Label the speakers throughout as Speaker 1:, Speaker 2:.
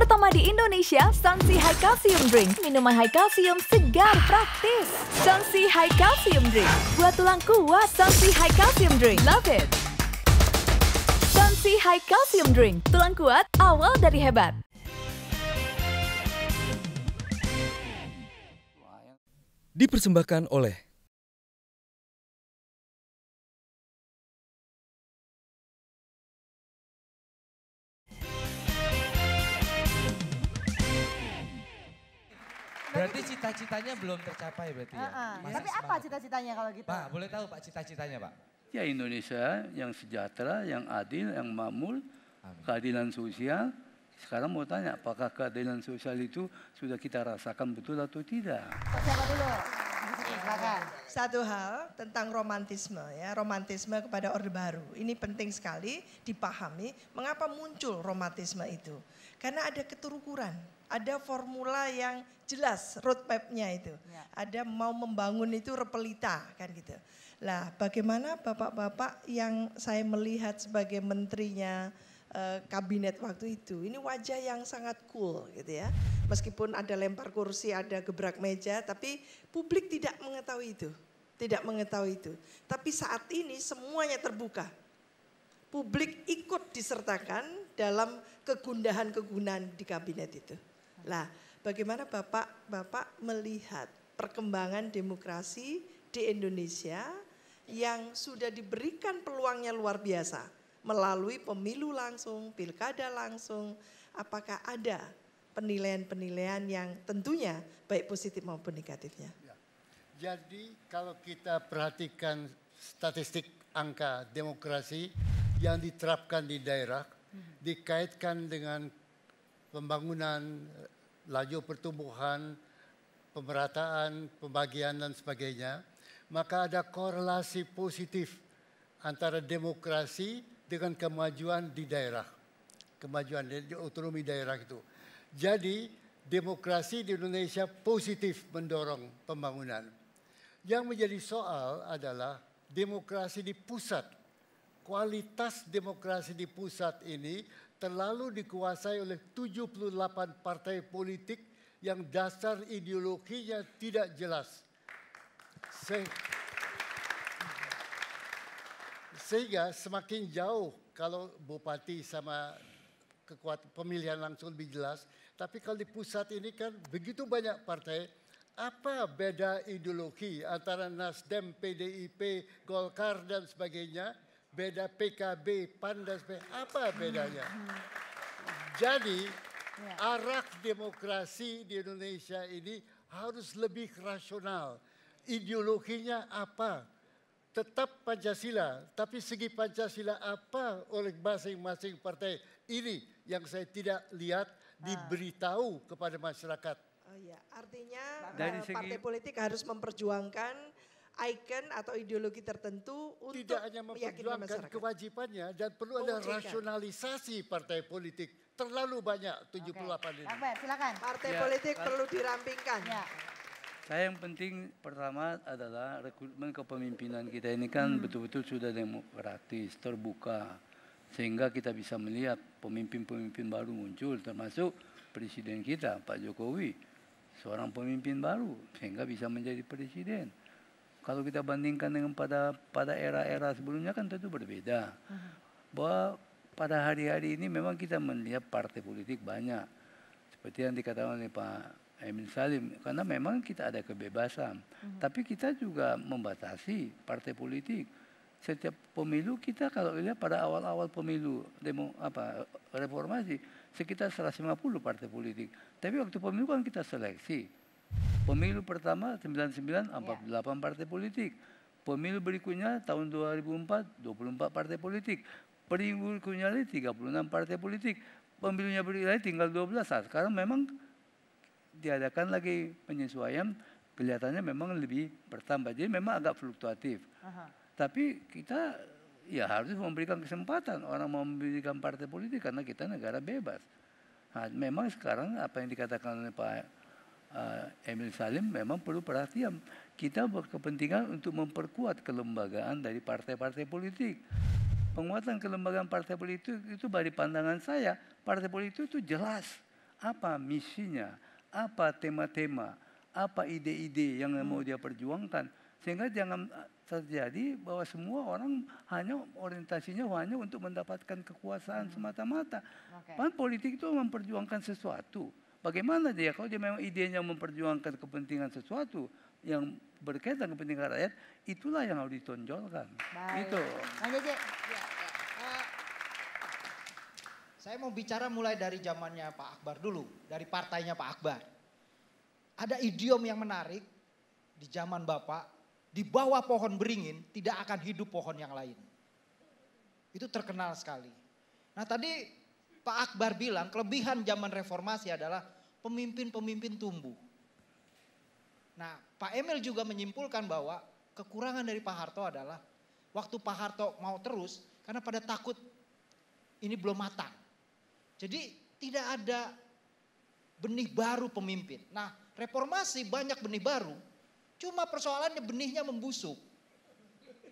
Speaker 1: pertama di Indonesia, Sansi High Calcium Drink. Minuman high calcium segar praktis. Sansi High Calcium Drink. Buat tulang kuat, Sansi High Calcium Drink. Love it. Sansi High Calcium Drink. Tulang kuat, awal dari hebat. Dipersembahkan oleh Berarti cita-citanya belum tercapai berarti ya?
Speaker 2: Masa Tapi apa cita-citanya kalau gitu? Pak,
Speaker 1: boleh tahu Pak cita-citanya Pak? Ya Indonesia yang sejahtera, yang adil, yang makmur, Amin. keadilan sosial. Sekarang mau tanya, apakah keadilan sosial itu sudah kita rasakan betul atau tidak? Siapa dulu?
Speaker 2: Satu hal tentang romantisme ya, romantisme kepada Orde Baru. Ini penting sekali dipahami mengapa muncul romantisme itu. Karena ada keterukuran ada formula yang jelas roadmapnya itu. Ya. Ada mau membangun itu repelita kan gitu. Lah bagaimana bapak-bapak yang saya melihat sebagai menterinya eh, kabinet waktu itu, ini wajah yang sangat cool gitu ya. Meskipun ada lempar kursi, ada gebrak meja, tapi publik tidak mengetahui itu. Tidak mengetahui itu. Tapi saat ini semuanya terbuka. Publik ikut disertakan dalam kegundahan kegunaan di kabinet itu. Nah, bagaimana Bapak Bapak melihat perkembangan demokrasi di Indonesia yang sudah diberikan peluangnya luar biasa melalui pemilu langsung, pilkada langsung, apakah ada penilaian-penilaian yang tentunya baik positif maupun negatifnya? Ya.
Speaker 3: Jadi kalau kita perhatikan statistik angka demokrasi yang diterapkan di daerah hmm. dikaitkan dengan pembangunan, eh, laju pertumbuhan, pemerataan, pembagian dan sebagainya, maka ada korelasi positif antara demokrasi dengan kemajuan di daerah, kemajuan di otonomi daerah itu. Jadi demokrasi di Indonesia positif mendorong pembangunan. Yang menjadi soal adalah demokrasi di pusat. Kualitas demokrasi di pusat ini terlalu dikuasai oleh 78 partai politik yang dasar ideologinya tidak jelas. Se sehingga semakin jauh kalau bupati sama kekuatan pemilihan langsung lebih jelas, tapi kalau di pusat ini kan begitu banyak partai, apa beda ideologi antara Nasdem, PDIP, Golkar dan sebagainya? beda PKB, PAN dan Apa bedanya? Jadi ya. arah demokrasi di Indonesia ini harus lebih rasional. Ideologinya apa? Tetap Pancasila, tapi segi Pancasila apa oleh masing-masing partai ini yang saya tidak lihat ah. diberitahu kepada masyarakat.
Speaker 2: Oh iya, artinya Dan eh, segi... partai politik harus memperjuangkan icon atau ideologi tertentu untuk tidak hanya memperjuangkan kewajibannya dan perlu ada
Speaker 3: rasionalisasi partai politik terlalu banyak 78 okay. ini. Akbar,
Speaker 2: silakan. Partai ya, politik part... perlu dirampingkan. Ya.
Speaker 1: Saya yang penting pertama adalah rekrutmen kepemimpinan kita ini kan hmm. betul-betul hmm. sudah demokratis, terbuka. Sehingga kita bisa melihat pemimpin-pemimpin baru muncul termasuk presiden kita Pak Jokowi. Seorang pemimpin baru sehingga bisa menjadi presiden kalau kita bandingkan dengan pada pada era-era sebelumnya kan tentu berbeda. Bahwa pada hari-hari ini memang kita melihat partai politik banyak. Seperti yang dikatakan oleh Pak Emin Salim, karena memang kita ada kebebasan. Mhm. Tapi kita juga membatasi partai politik. Setiap pemilu kita kalau lihat pada awal-awal pemilu demo apa reformasi sekitar 150 partai politik. Tapi waktu pemilu kan kita seleksi Pemilu pertama 99 48 yeah. partai politik. Pemilu berikutnya tahun 2004 24 partai politik. Pemilu berikutnya lagi 36 partai politik. Pemilunya berikutnya tinggal 12. saat. Nah, sekarang memang diadakan lagi penyesuaian kelihatannya memang lebih bertambah. Jadi memang agak fluktuatif. -huh. Tapi kita ya harus memberikan kesempatan orang mau memberikan partai politik karena kita negara bebas. Nah, memang sekarang apa yang dikatakan oleh Pak uh, Emil Salim memang perlu perhatian. Kita berkepentingan untuk memperkuat kelembagaan dari partai-partai politik. Penguatan kelembagaan partai politik itu dari pandangan saya, partai politik itu jelas apa misinya, apa tema-tema, apa ide-ide yang hmm. mau dia perjuangkan. Sehingga jangan eh, terjadi bahwa semua orang hanya orientasinya hanya untuk mendapatkan kekuasaan hmm. semata-mata. Okay. Kan politik itu memperjuangkan sesuatu. Bagaimana dia? Kalau dia memang idenya memperjuangkan kepentingan sesuatu yang berkaitan kepentingan rakyat, itulah yang harus ditonjolkan. Baik. Itu. Mas ya, uh,
Speaker 2: saya mau bicara mulai dari zamannya Pak Akbar dulu, dari partainya Pak Akbar. Ada idiom yang menarik di zaman Bapak, di bawah pohon beringin tidak akan hidup pohon yang lain. Itu terkenal sekali. Nah tadi Pak Akbar bilang kelebihan zaman reformasi adalah pemimpin-pemimpin tumbuh. Nah, Pak Emil juga menyimpulkan bahwa kekurangan dari Pak Harto adalah waktu Pak Harto mau terus karena pada takut ini belum matang. Jadi tidak ada benih baru pemimpin. Nah, reformasi banyak benih baru, cuma persoalannya benihnya membusuk.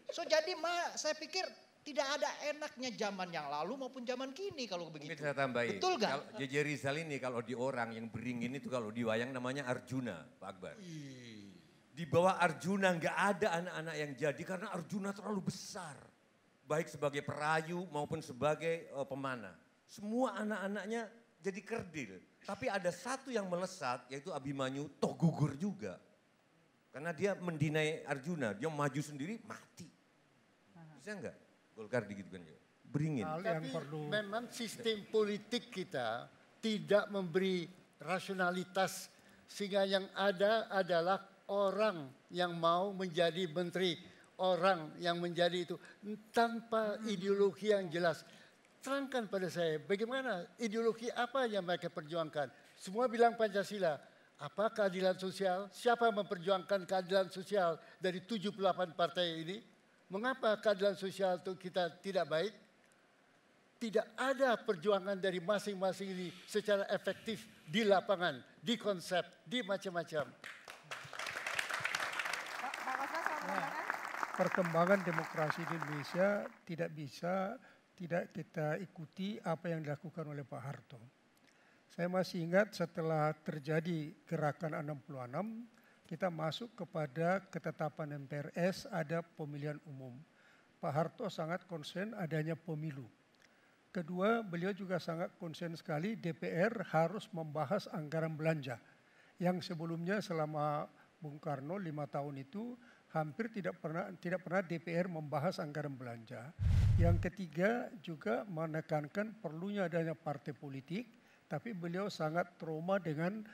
Speaker 2: So jadi ma, saya pikir tidak ada enaknya zaman yang lalu maupun zaman kini kalau begitu. Mungkin saya tambahin. Betul gak?
Speaker 4: JJ Rizal ini kalau di orang yang beringin itu kalau di wayang namanya Arjuna, Pak Akbar. Di bawah Arjuna nggak ada anak-anak yang jadi karena Arjuna terlalu besar. Baik sebagai perayu maupun sebagai uh, pemanah. Semua anak-anaknya jadi kerdil. Tapi ada satu yang melesat yaitu Abimanyu toh gugur juga. Karena dia mendinai Arjuna, dia maju sendiri mati. Bisa enggak? Golkar digitukan juga. Beringin. Tapi perlu...
Speaker 3: memang sistem politik kita tidak memberi rasionalitas sehingga yang ada adalah orang yang mau menjadi menteri, orang yang menjadi itu tanpa ideologi yang jelas. Terangkan pada saya bagaimana ideologi apa yang mereka perjuangkan. Semua bilang Pancasila, apa keadilan sosial? Siapa memperjuangkan keadilan sosial dari 78 partai ini? Mengapa keadilan sosial itu kita tidak baik? Tidak ada perjuangan dari masing-masing ini secara efektif di lapangan, di konsep, di macam-macam.
Speaker 4: Nah, perkembangan demokrasi di Indonesia tidak bisa tidak kita ikuti apa yang dilakukan oleh Pak Harto. Saya masih ingat setelah terjadi gerakan 66, kita masuk kepada ketetapan MPRS ada pemilihan umum. Pak Harto sangat konsen adanya pemilu. Kedua, beliau juga sangat konsen sekali DPR harus membahas anggaran belanja. Yang sebelumnya selama Bung Karno lima tahun itu hampir tidak pernah tidak pernah DPR membahas anggaran belanja. Yang ketiga juga menekankan perlunya adanya partai politik, tapi beliau sangat trauma dengan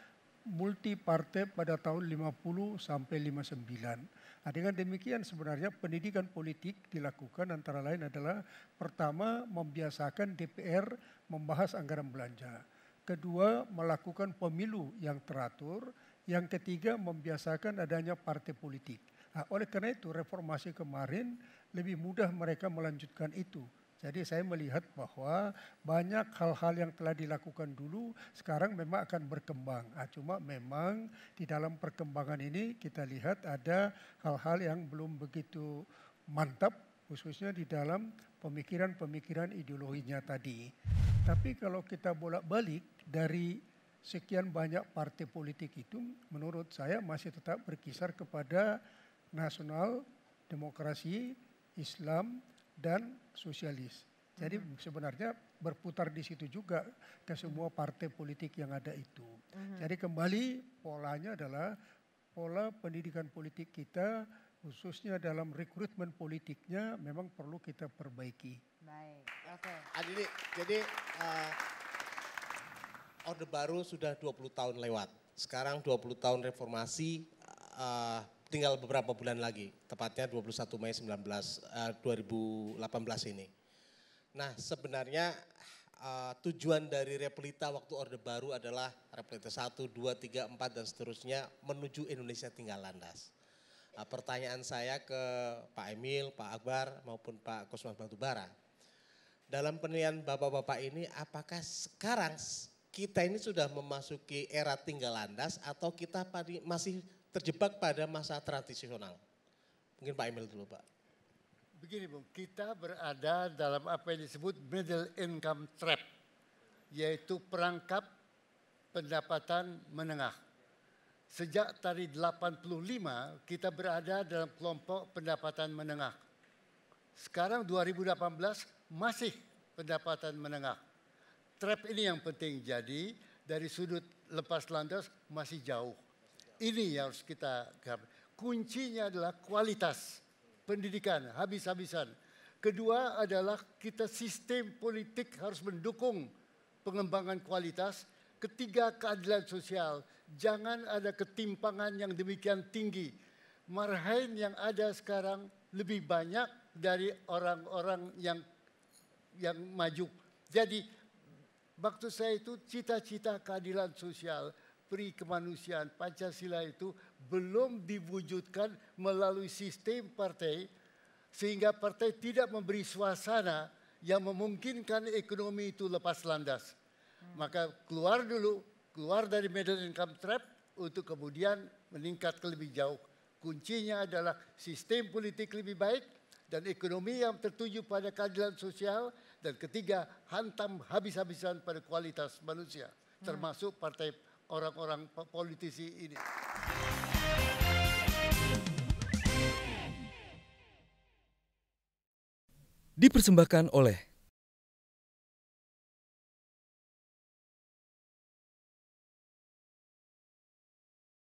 Speaker 4: multi partai pada tahun 50 sampai 59. Nah, dengan demikian sebenarnya pendidikan politik dilakukan antara lain adalah pertama membiasakan DPR membahas anggaran belanja. Kedua, melakukan pemilu yang teratur. Yang ketiga, membiasakan adanya partai politik. Nah, oleh karena itu reformasi kemarin lebih mudah mereka melanjutkan itu jadi saya melihat bahwa banyak hal-hal yang telah dilakukan dulu sekarang memang akan berkembang. Nah, cuma memang di dalam perkembangan ini kita lihat ada hal-hal yang belum begitu mantap khususnya di dalam pemikiran-pemikiran ideologinya tadi. Tapi kalau kita bolak-balik dari sekian banyak partai politik itu menurut saya masih tetap berkisar kepada nasional, demokrasi, Islam, dan sosialis. Jadi mm -hmm. sebenarnya berputar di situ juga ke semua partai politik yang ada itu. Mm -hmm. Jadi kembali polanya adalah pola pendidikan politik kita khususnya dalam rekrutmen politiknya memang perlu kita perbaiki.
Speaker 2: Baik, oke. Okay.
Speaker 4: Jadi, jadi uh, eh, Orde Baru sudah 20 tahun lewat. Sekarang 20 tahun reformasi, uh, tinggal beberapa bulan lagi, tepatnya 21 Mei 19 uh, 2018 ini. Nah, sebenarnya uh, tujuan dari Repelita waktu Orde Baru adalah Repelita 1, 2, 3, 4 dan seterusnya menuju Indonesia tinggal landas. Uh, pertanyaan saya ke Pak Emil, Pak Akbar maupun Pak Kosmas Batubara. Dalam penilaian Bapak-bapak ini apakah sekarang kita ini sudah memasuki era tinggal landas atau kita masih terjebak pada masa tradisional? Mungkin Pak Emil dulu Pak. Begini Bung, kita berada
Speaker 3: dalam apa yang disebut middle income trap, yaitu perangkap pendapatan menengah. Sejak tadi 85 kita berada dalam kelompok pendapatan menengah. Sekarang 2018 masih pendapatan menengah Strap ini yang penting. Jadi dari sudut lepas landas masih jauh. Ini yang harus kita garap. Kuncinya adalah kualitas pendidikan habis-habisan. Kedua adalah kita sistem politik harus mendukung pengembangan kualitas. Ketiga keadilan sosial. Jangan ada ketimpangan yang demikian tinggi. Marhain yang ada sekarang lebih banyak dari orang-orang yang yang maju. Jadi Waktu saya itu cita-cita keadilan sosial, pri kemanusiaan Pancasila itu belum diwujudkan melalui sistem partai sehingga partai tidak memberi suasana yang memungkinkan ekonomi itu lepas landas. Hmm. Maka keluar dulu, keluar dari middle income trap untuk kemudian meningkat ke lebih jauh. Kuncinya adalah sistem politik lebih baik dan ekonomi yang tertuju pada keadilan sosial dan ketiga, hantam habis-habisan pada kualitas manusia. Hmm. Termasuk partai orang-orang politisi ini.
Speaker 1: Dipersembahkan oleh